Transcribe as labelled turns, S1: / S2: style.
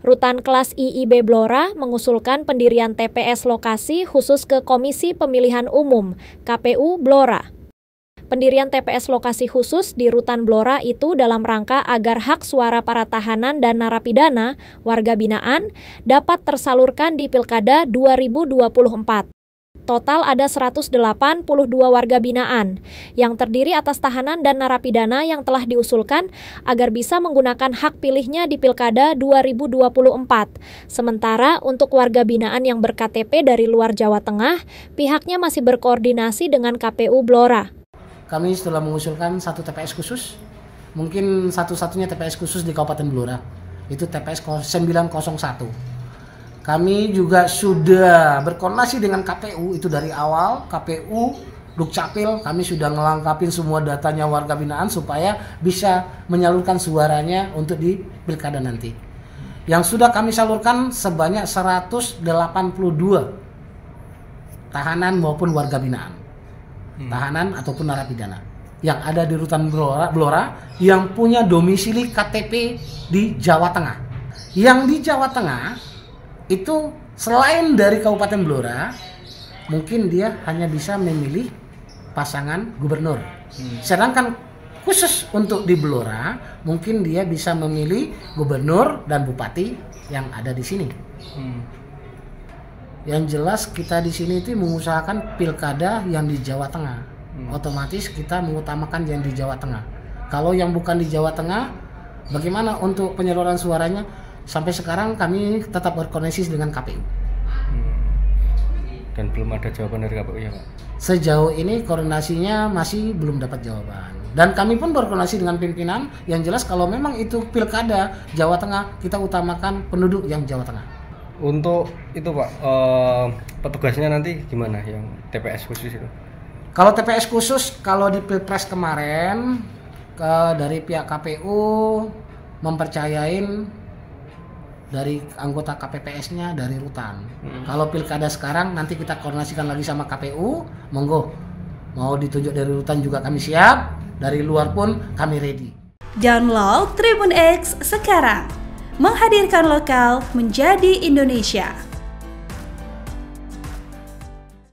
S1: Rutan Kelas IIB Blora mengusulkan pendirian TPS lokasi khusus ke Komisi Pemilihan Umum KPU Blora. Pendirian TPS lokasi khusus di Rutan Blora itu dalam rangka agar hak suara para tahanan dan narapidana warga binaan dapat tersalurkan di Pilkada 2024. Total ada 182 warga binaan yang terdiri atas tahanan dan narapidana yang telah diusulkan agar bisa menggunakan hak pilihnya di Pilkada 2024. Sementara untuk warga binaan yang berKTP dari luar Jawa Tengah, pihaknya masih berkoordinasi dengan KPU Blora.
S2: Kami sudah mengusulkan satu TPS khusus, mungkin satu-satunya TPS khusus di Kabupaten Blora, itu TPS 901 kami juga sudah berkoordinasi dengan KPU itu dari awal KPU Dukcapil kami sudah ngelengkapin semua datanya warga binaan supaya bisa menyalurkan suaranya untuk di pilkada nanti. Yang sudah kami salurkan sebanyak 182 tahanan maupun warga binaan. Hmm. Tahanan ataupun narapidana yang ada di rutan Blora, Blora yang punya domisili KTP di Jawa Tengah. Yang di Jawa Tengah itu selain dari Kabupaten Blora mungkin dia hanya bisa memilih pasangan gubernur. Hmm. Sedangkan khusus untuk di Blora mungkin dia bisa memilih gubernur dan bupati yang ada di sini. Hmm. Yang jelas kita di sini itu mengusahakan pilkada yang di Jawa Tengah. Hmm. Otomatis kita mengutamakan yang di Jawa Tengah. Kalau yang bukan di Jawa Tengah, bagaimana untuk penyaluran suaranya? sampai sekarang kami tetap berkoneksi dengan KPU. Hmm. Dan belum ada jawaban dari KPU ya Pak? Sejauh ini koordinasinya masih belum dapat jawaban. Dan kami pun berkoordinasi dengan pimpinan yang jelas kalau memang itu pilkada Jawa Tengah kita utamakan penduduk yang Jawa Tengah untuk itu pak eh, petugasnya nanti gimana yang TPS khusus itu? Kalau TPS khusus kalau di pilpres kemarin ke dari pihak KPU mempercayain dari anggota KPPS-nya dari rutan. Hmm. Kalau pilkada sekarang nanti kita koordinasikan lagi sama KPU, monggo mau ditunjuk dari rutan juga kami siap, dari luar pun kami ready.
S1: Download Tribun X sekarang, menghadirkan lokal menjadi Indonesia.